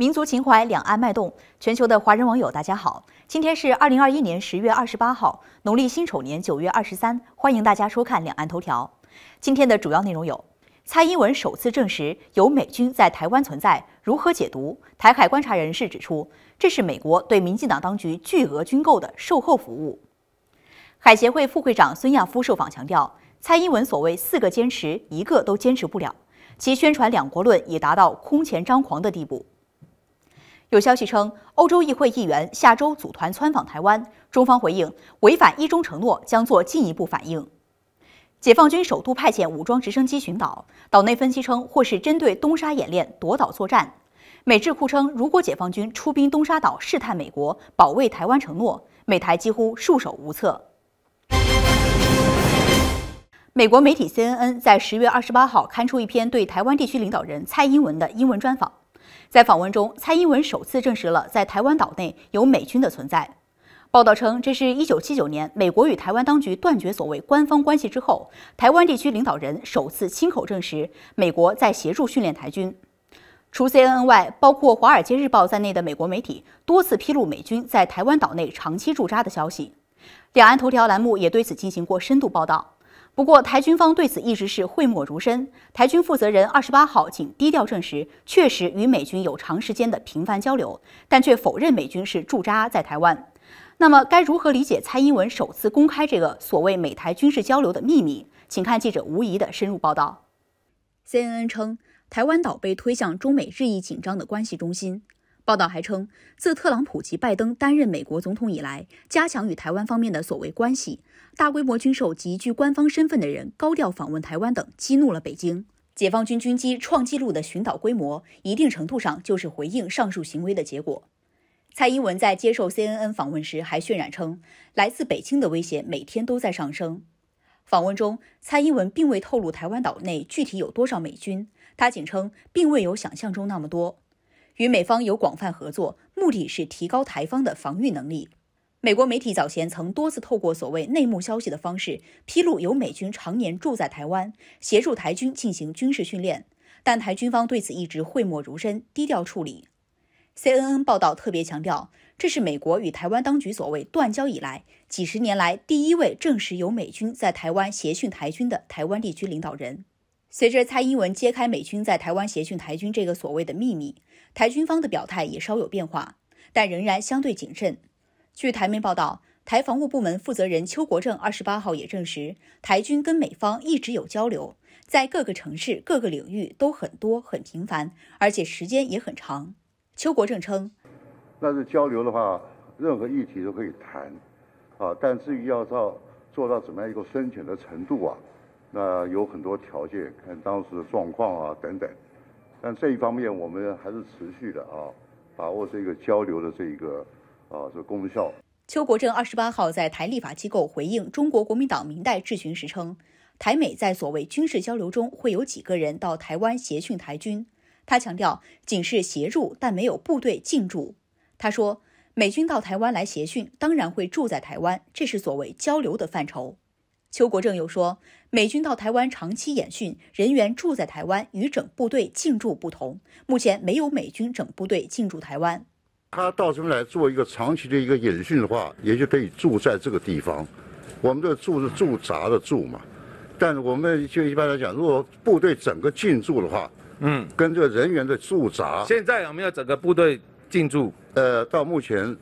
民族情怀，两岸脉动。全球的华人网友，大家好！今天是二零二一年十月二十八号，农历辛丑年九月二十三。欢迎大家收看《两岸头条》。今天的主要内容有：蔡英文首次证实有美军在台湾存在，如何解读？台海观察人士指出，这是美国对民进党当局巨额军购的售后服务。海协会副会长孙亚夫受访强调，蔡英文所谓“四个坚持”一个都坚持不了，其宣传“两国论”已达到空前张狂的地步。有消息称，欧洲议会议员下周组团窜访台湾，中方回应违反一中承诺，将做进一步反应。解放军首度派遣武装直升机巡岛，岛内分析称或是针对东沙演练夺岛作战。美智库称，如果解放军出兵东沙岛试探美国保卫台湾承诺，美台几乎束手无策。美国媒体 CNN 在十月二十八号刊出一篇对台湾地区领导人蔡英文的英文专访。在访问中，蔡英文首次证实了在台湾岛内有美军的存在。报道称，这是一九七九年美国与台湾当局断绝所谓官方关系之后，台湾地区领导人首次亲口证实美国在协助训练台军。除 CNN 外，包括《华尔街日报》在内的美国媒体多次披露美军在台湾岛内长期驻扎的消息。两岸头条栏目也对此进行过深度报道。不过，台军方对此一直是讳莫如深。台军负责人二十八号仅低调证实，确实与美军有长时间的频繁交流，但却否认美军是驻扎在台湾。那么，该如何理解蔡英文首次公开这个所谓美台军事交流的秘密？请看记者吴怡的深入报道。CNN 称，台湾岛被推向中美日益紧张的关系中心。报道还称，自特朗普及拜登担任美国总统以来，加强与台湾方面的所谓关系，大规模军售及具官方身份的人高调访问台湾等，激怒了北京。解放军军机创纪录的巡岛规模，一定程度上就是回应上述行为的结果。蔡英文在接受 CNN 访问时还渲染称，来自北京的威胁每天都在上升。访问中，蔡英文并未透露台湾岛内具体有多少美军，他仅称并未有想象中那么多。与美方有广泛合作，目的是提高台方的防御能力。美国媒体早前曾多次透过所谓内幕消息的方式，披露有美军常年住在台湾，协助台军进行军事训练。但台军方对此一直讳莫如深，低调处理。CNN 报道特别强调，这是美国与台湾当局所谓断交以来，几十年来第一位证实有美军在台湾协训台军的台湾地区领导人。随着蔡英文揭开美军在台湾协训台军这个所谓的秘密。台军方的表态也稍有变化，但仍然相对谨慎。据台媒报道，台防务部门负责人邱国正二十八号也证实，台军跟美方一直有交流，在各个城市、各个领域都很多、很频繁，而且时间也很长。邱国正称：“那是交流的话，任何议题都可以谈啊，但至于要到做到怎么样一个深浅的程度啊，那有很多条件，看当时的状况啊等等。”但这一方面我们还是持续的啊，把握这个交流的这一个啊这功效。邱国正二十八号在台立法机构回应中国国民党明代质询时称，台美在所谓军事交流中会有几个人到台湾协训台军。他强调，仅是协助，但没有部队进驻。他说，美军到台湾来协训，当然会住在台湾，这是所谓交流的范畴。邱国正又说。美军到台湾长期演训，人员住在台湾与整部队进驻不同。目前没有美军整部队进驻台湾。他到这边来做一个长期的一个演训的话，也就可以住在这个地方。我们这住是驻扎的住嘛。但是我们就一般来讲，如果部队整个进驻的话，嗯，跟这个人员的驻扎。现在我们要整个部队进驻，呃，到目前，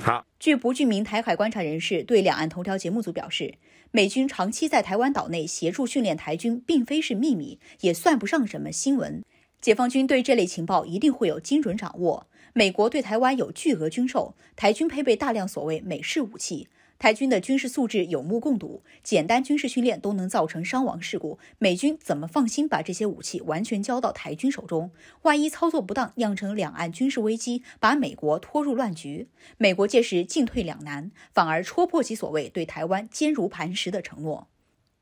好。据不具名台海观察人士对《两岸头条》节目组表示。美军长期在台湾岛内协助训练台军，并非是秘密，也算不上什么新闻。解放军对这类情报一定会有精准掌握。美国对台湾有巨额军售，台军配备大量所谓美式武器。台军的军事素质有目共睹，简单军事训练都能造成伤亡事故。美军怎么放心把这些武器完全交到台军手中？万一操作不当，酿成两岸军事危机，把美国拖入乱局，美国届时进退两难，反而戳破其所谓对台湾坚如磐石的承诺。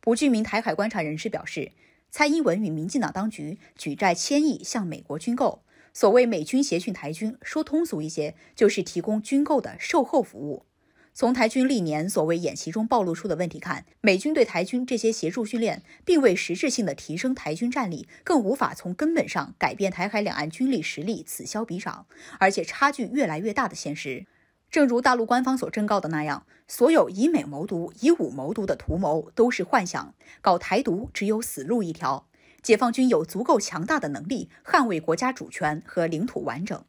不具名台海观察人士表示，蔡英文与民进党当局举债千亿向美国军购，所谓美军协训台军，说通俗一些，就是提供军购的售后服务。从台军历年所谓演习中暴露出的问题看，美军对台军这些协助训练，并未实质性的提升台军战力，更无法从根本上改变台海两岸军力实力此消彼长，而且差距越来越大的现实。正如大陆官方所征告的那样，所有以美谋独、以武谋独的图谋都是幻想，搞台独只有死路一条。解放军有足够强大的能力捍卫国家主权和领土完整。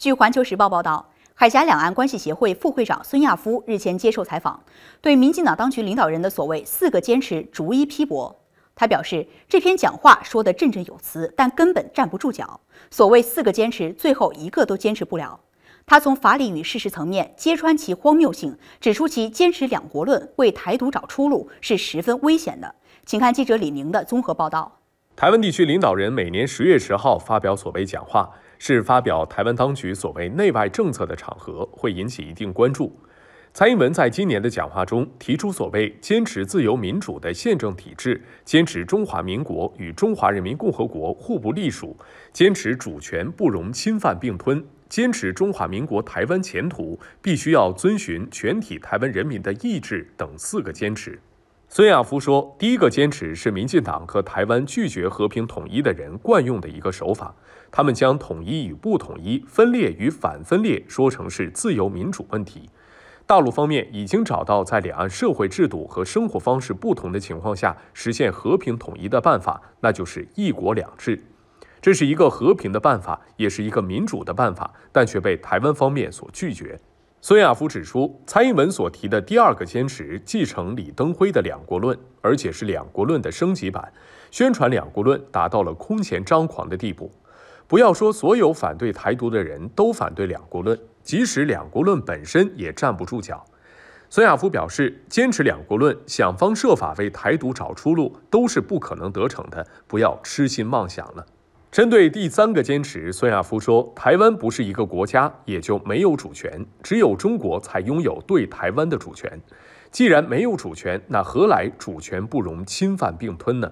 据《环球时报》报道，海峡两岸关系协会副会长孙亚夫日前接受采访，对民进党当局领导人的所谓“四个坚持”逐一批驳。他表示，这篇讲话说的振振有词，但根本站不住脚。所谓“四个坚持”，最后一个都坚持不了。他从法理与事实层面揭穿其荒谬性，指出其坚持“两国论”为台独找出路是十分危险的。请看记者李宁的综合报道：台湾地区领导人每年十月十号发表所谓讲话。是发表台湾当局所谓内外政策的场合，会引起一定关注。蔡英文在今年的讲话中提出所谓坚持自由民主的宪政体制，坚持中华民国与中华人民共和国互不隶属，坚持主权不容侵犯并吞，坚持中华民国台湾前途必须要遵循全体台湾人民的意志等四个坚持。孙亚夫说：“第一个坚持是民进党和台湾拒绝和平统一的人惯用的一个手法，他们将统一与不统一分裂与反分裂说成是自由民主问题。大陆方面已经找到在两岸社会制度和生活方式不同的情况下实现和平统一的办法，那就是‘一国两制’，这是一个和平的办法，也是一个民主的办法，但却被台湾方面所拒绝。”孙亚夫指出，蔡英文所提的第二个坚持，继承李登辉的“两国论”，而且是“两国论”的升级版，宣传“两国论”达到了空前张狂的地步。不要说所有反对台独的人都反对“两国论”，即使“两国论”本身也站不住脚。孙亚夫表示，坚持“两国论”，想方设法为台独找出路，都是不可能得逞的，不要痴心妄想了。针对第三个坚持，孙亚夫说：“台湾不是一个国家，也就没有主权，只有中国才拥有对台湾的主权。既然没有主权，那何来主权不容侵犯并吞呢？”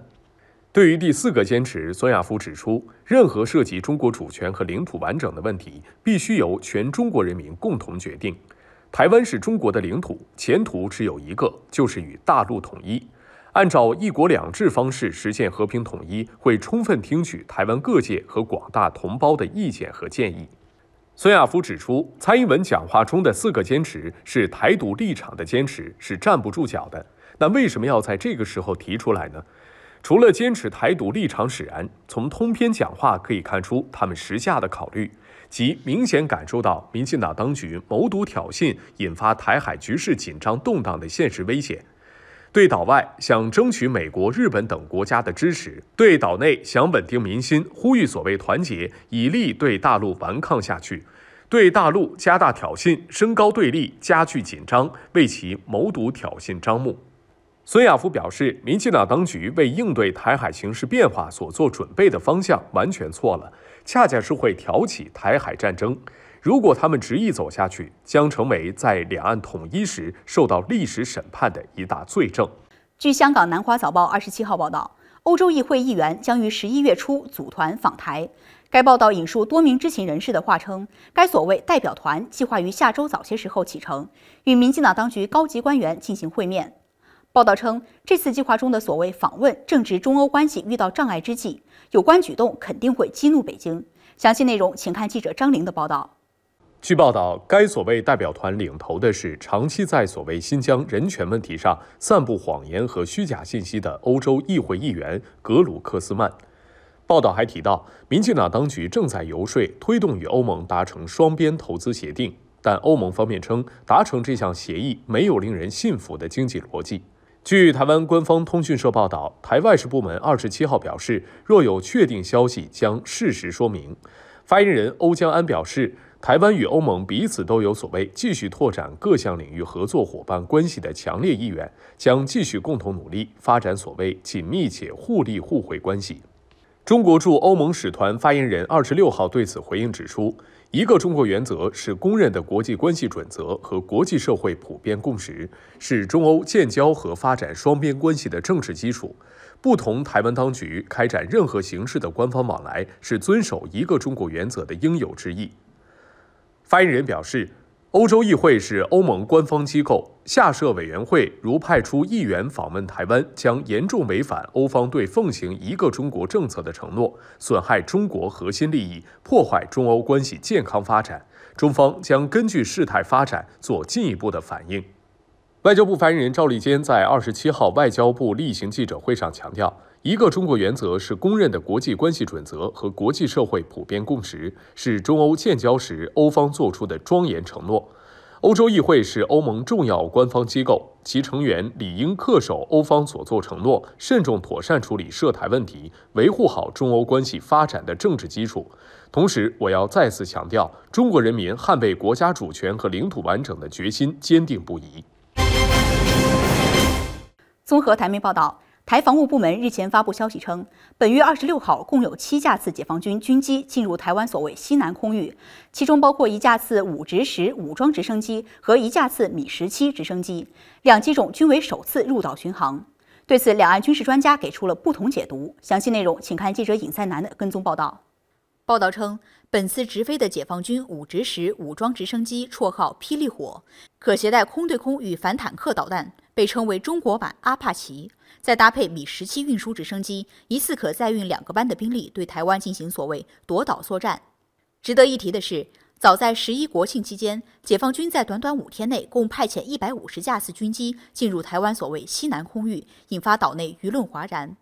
对于第四个坚持，孙亚夫指出：“任何涉及中国主权和领土完整的问题，必须由全中国人民共同决定。台湾是中国的领土，前途只有一个，就是与大陆统一。”按照“一国两制”方式实现和平统一，会充分听取台湾各界和广大同胞的意见和建议。孙亚夫指出，蔡英文讲话中的四个坚持是台独立场的坚持，是站不住脚的。那为什么要在这个时候提出来呢？除了坚持台独立场使然，从通篇讲话可以看出，他们时下的考虑，即明显感受到民进党当局谋独挑衅，引发台海局势紧张动荡的现实危险。对岛外想争取美国、日本等国家的支持；对岛内想稳定民心，呼吁所谓团结，以力对大陆顽抗下去；对大陆加大挑衅，升高对立，加剧紧张，为其谋独挑衅张目。孙亚夫表示，民进党当局为应对台海形势变化所做准备的方向完全错了，恰恰是会挑起台海战争。如果他们执意走下去，将成为在两岸统一时受到历史审判的一大罪证。据香港南华早报二十七号报道，欧洲议会议员将于十一月初组团访台。该报道引述多名知情人士的话称，该所谓代表团计划于下周早些时候启程，与民进党当局高级官员进行会面。报道称，这次计划中的所谓访问正值中欧关系遇到障碍之际，有关举动肯定会激怒北京。详细内容请看记者张玲的报道。据报道，该所谓代表团领头的是长期在所谓新疆人权问题上散布谎言和虚假信息的欧洲议会议员格鲁克斯曼。报道还提到，民进党当局正在游说推动与欧盟达成双边投资协定，但欧盟方面称达成这项协议没有令人信服的经济逻辑。据台湾官方通讯社报道，台外事部门二十七号表示，若有确定消息将适时说明。发言人欧江安表示。台湾与欧盟彼此都有所谓继续拓展各项领域合作伙伴关系的强烈意愿，将继续共同努力发展所谓紧密且互利互惠关系。中国驻欧盟使团发言人二十六号对此回应指出，一个中国原则是公认的国际关系准则和国际社会普遍共识，是中欧建交和发展双边关系的政治基础。不同台湾当局开展任何形式的官方往来，是遵守一个中国原则的应有之义。发言人表示，欧洲议会是欧盟官方机构下设委员会，如派出议员访问台湾，将严重违反欧方对奉行一个中国政策的承诺，损害中国核心利益，破坏中欧关系健康发展。中方将根据事态发展做进一步的反应。外交部发言人赵立坚在二十七号外交部例行记者会上强调。一个中国原则是公认的国际关系准则和国际社会普遍共识，是中欧建交时欧方作出的庄严承诺。欧洲议会是欧盟重要官方机构，其成员理应恪守欧方所作承诺，慎重妥善处理涉台问题，维护好中欧关系发展的政治基础。同时，我要再次强调，中国人民捍卫国家主权和领土完整的决心坚定不移。综合台媒报道。台防务部门日前发布消息称，本月二十六号共有七架次解放军军机进入台湾所谓西南空域，其中包括一架次武直十武装直升机和一架次米十七直升机，两机种均为首次入岛巡航。对此，两岸军事专家给出了不同解读。详细内容，请看记者尹赛南的跟踪报道。报道称，本次直飞的解放军武直十武装直升机，绰号“霹雳火”，可携带空对空与反坦克导弹，被称为中国版阿帕奇。再搭配米十七运输直升机，一次可载运两个班的兵力，对台湾进行所谓夺岛作战。值得一提的是，早在十一国庆期间，解放军在短短五天内共派遣一百五十架次军机进入台湾所谓西南空域，引发岛内舆论哗然。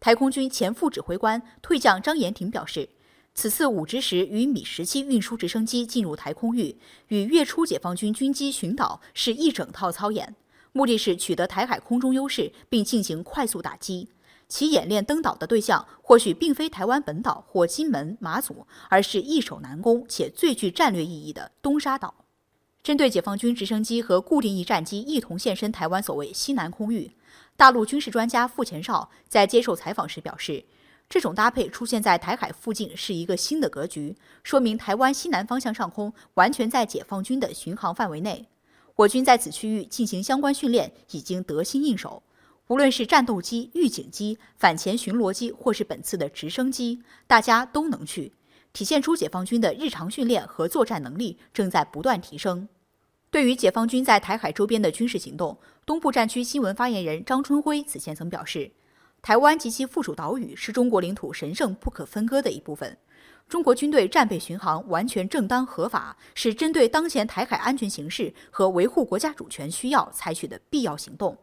台空军前副指挥官退将张延廷表示。此次武直十与米十七运输直升机进入台空域，与月初解放军军机巡岛是一整套操演，目的是取得台海空中优势并进行快速打击。其演练登岛的对象或许并非台湾本岛或金门、马祖，而是易守难攻且最具战略意义的东沙岛。针对解放军直升机和固定翼战机一同现身台湾所谓西南空域，大陆军事专家傅前哨在接受采访时表示。这种搭配出现在台海附近是一个新的格局，说明台湾西南方向上空完全在解放军的巡航范围内。我军在此区域进行相关训练已经得心应手，无论是战斗机、预警机、反潜巡逻机，或是本次的直升机，大家都能去，体现出解放军的日常训练和作战能力正在不断提升。对于解放军在台海周边的军事行动，东部战区新闻发言人张春晖此前曾表示。台湾及其附属岛屿是中国领土神圣不可分割的一部分。中国军队战备巡航完全正当合法，是针对当前台海安全形势和维护国家主权需要采取的必要行动。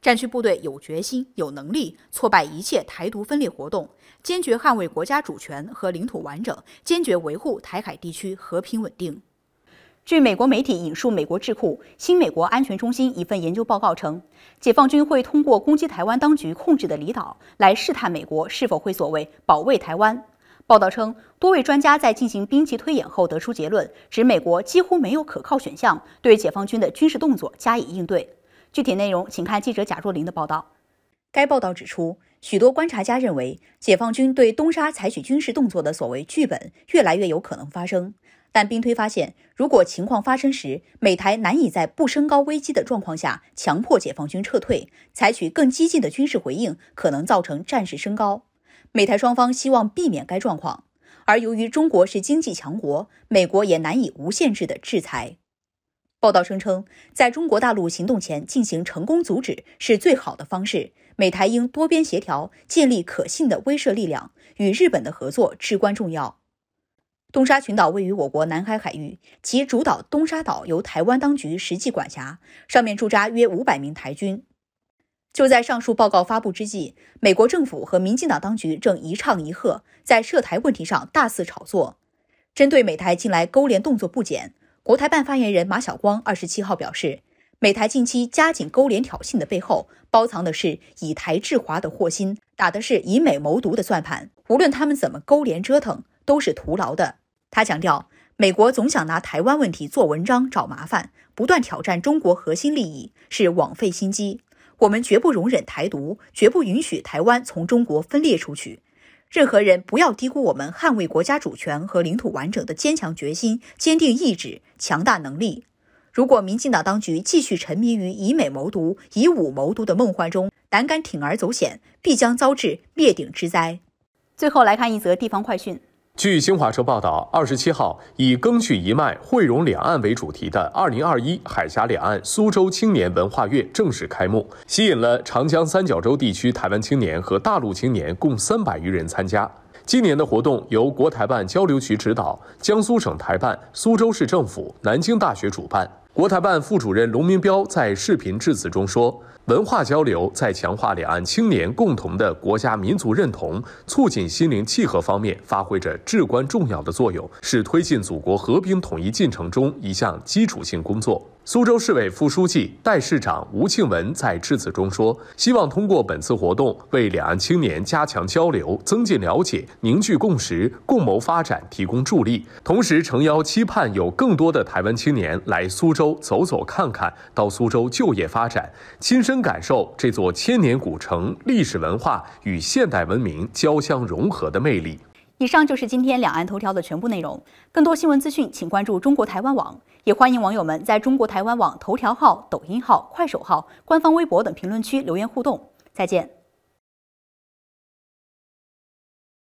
战区部队有决心、有能力挫败一切台独分裂活动，坚决捍卫国家主权和领土完整，坚决维护台海地区和平稳定。据美国媒体引述美国智库新美国安全中心一份研究报告称，解放军会通过攻击台湾当局控制的离岛来试探美国是否会所谓保卫台湾。报道称，多位专家在进行兵棋推演后得出结论，指美国几乎没有可靠选项对解放军的军事动作加以应对。具体内容请看记者贾若琳的报道。该报道指出，许多观察家认为，解放军对东沙采取军事动作的所谓剧本越来越有可能发生。但兵推发现，如果情况发生时，美台难以在不升高危机的状况下强迫解放军撤退，采取更激进的军事回应，可能造成战事升高。美台双方希望避免该状况，而由于中国是经济强国，美国也难以无限制的制裁。报道声称，在中国大陆行动前进行成功阻止是最好的方式。美台应多边协调，建立可信的威慑力量，与日本的合作至关重要。东沙群岛位于我国南海海域，其主岛东沙岛由台湾当局实际管辖，上面驻扎约五百名台军。就在上述报告发布之际，美国政府和民进党当局正一唱一和，在涉台问题上大肆炒作。针对美台近来勾连动作不减，国台办发言人马晓光二十七号表示，美台近期加紧勾连挑衅的背后，包藏的是以台制华的祸心，打的是以美谋独的算盘。无论他们怎么勾连折腾。都是徒劳的。他强调，美国总想拿台湾问题做文章、找麻烦，不断挑战中国核心利益，是枉费心机。我们绝不容忍台独，绝不允许台湾从中国分裂出去。任何人不要低估我们捍卫国家主权和领土完整的坚强决心、坚定意志、强大能力。如果民进党当局继续沉迷于以美谋独、以武谋独的梦幻中，胆敢铤而走险，必将遭致灭顶之灾。最后来看一则地方快讯。据新华社报道，二十七号，以“更续一脉，汇融两岸”为主题的二零二一海峡两岸苏州青年文化月正式开幕，吸引了长江三角洲地区台湾青年和大陆青年共三百余人参加。今年的活动由国台办交流局指导，江苏省台办、苏州市政府、南京大学主办。国台办副主任龙明标在视频致辞中说。文化交流在强化两岸青年共同的国家民族认同、促进心灵契合方面发挥着至关重要的作用，是推进祖国和平统一进程中一项基础性工作。苏州市委副书记、代市长吴庆文在致辞中说：“希望通过本次活动，为两岸青年加强交流、增进了解、凝聚共识、共谋发展提供助力。同时，诚邀期盼有更多的台湾青年来苏州走走看看，到苏州就业发展，亲身。”感受这座千年古城历史文化与现代文明交相融合的魅力。以上就是今天两岸头条的全部内容。更多新闻资讯，请关注中国台湾网。也欢迎网友们在中国台湾网头条号、抖音号、快手号、官方微博等评论区留言互动。再见。